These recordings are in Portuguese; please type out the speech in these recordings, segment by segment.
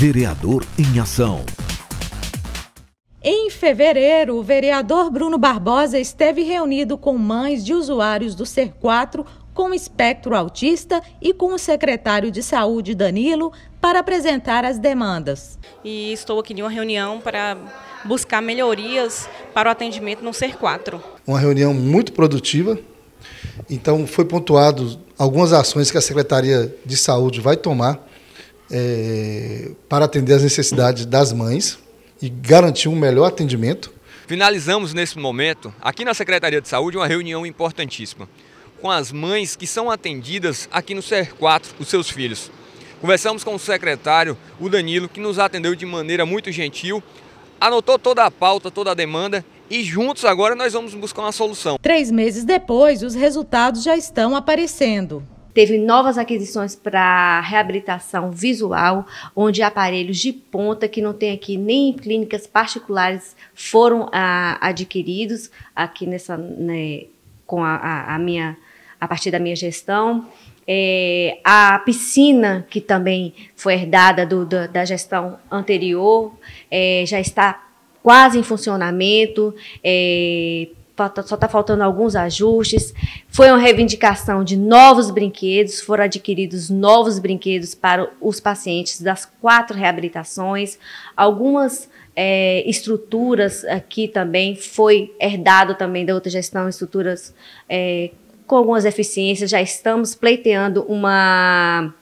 Vereador em Ação. Em fevereiro, o vereador Bruno Barbosa esteve reunido com mães de usuários do SER4 com espectro autista e com o secretário de saúde Danilo para apresentar as demandas. E estou aqui em uma reunião para buscar melhorias para o atendimento no SER4. Uma reunião muito produtiva. Então foi pontuado algumas ações que a Secretaria de Saúde vai tomar é, para atender as necessidades das mães e garantir um melhor atendimento. Finalizamos nesse momento, aqui na Secretaria de Saúde, uma reunião importantíssima com as mães que são atendidas aqui no CR4, os seus filhos. Conversamos com o secretário, o Danilo, que nos atendeu de maneira muito gentil, anotou toda a pauta, toda a demanda e juntos agora nós vamos buscar uma solução. Três meses depois, os resultados já estão aparecendo. Teve novas aquisições para reabilitação visual, onde aparelhos de ponta que não tem aqui nem em clínicas particulares foram a, ah, adquiridos aqui nessa né, com a, a, a, minha a partir da minha gestão. É, a piscina, que também foi herdada do, da, da, gestão anterior, é, já está quase em funcionamento. É, Tá, só está faltando alguns ajustes. Foi uma reivindicação de novos brinquedos, foram adquiridos novos brinquedos para os pacientes das quatro reabilitações. Algumas é, estruturas aqui também foi herdado também da outra gestão, estruturas é, com algumas deficiências. Já estamos pleiteando uma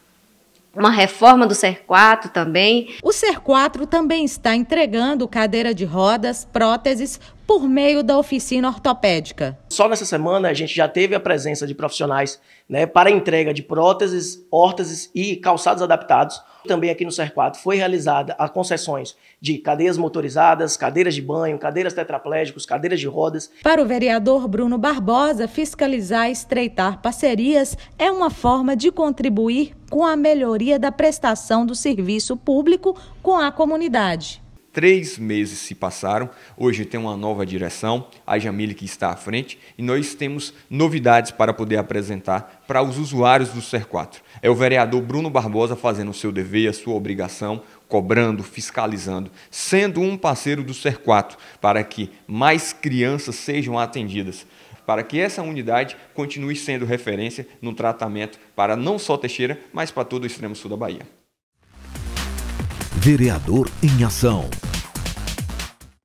uma reforma do SER4 também. O SER4 também está entregando cadeira de rodas, próteses, por meio da oficina ortopédica. Só nessa semana a gente já teve a presença de profissionais né, para entrega de próteses, órteses e calçados adaptados. Também aqui no ser 4 foi realizada a concessões de cadeias motorizadas, cadeiras de banho, cadeiras tetraplégicos, cadeiras de rodas. Para o vereador Bruno Barbosa, fiscalizar e estreitar parcerias é uma forma de contribuir com a melhoria da prestação do serviço público com a comunidade. Três meses se passaram, hoje tem uma nova direção, a Jamile que está à frente, e nós temos novidades para poder apresentar para os usuários do SER4. É o vereador Bruno Barbosa fazendo o seu dever, a sua obrigação, cobrando, fiscalizando, sendo um parceiro do SER4 para que mais crianças sejam atendidas para que essa unidade continue sendo referência no tratamento para não só Teixeira, mas para todo o extremo sul da Bahia. Vereador em Ação.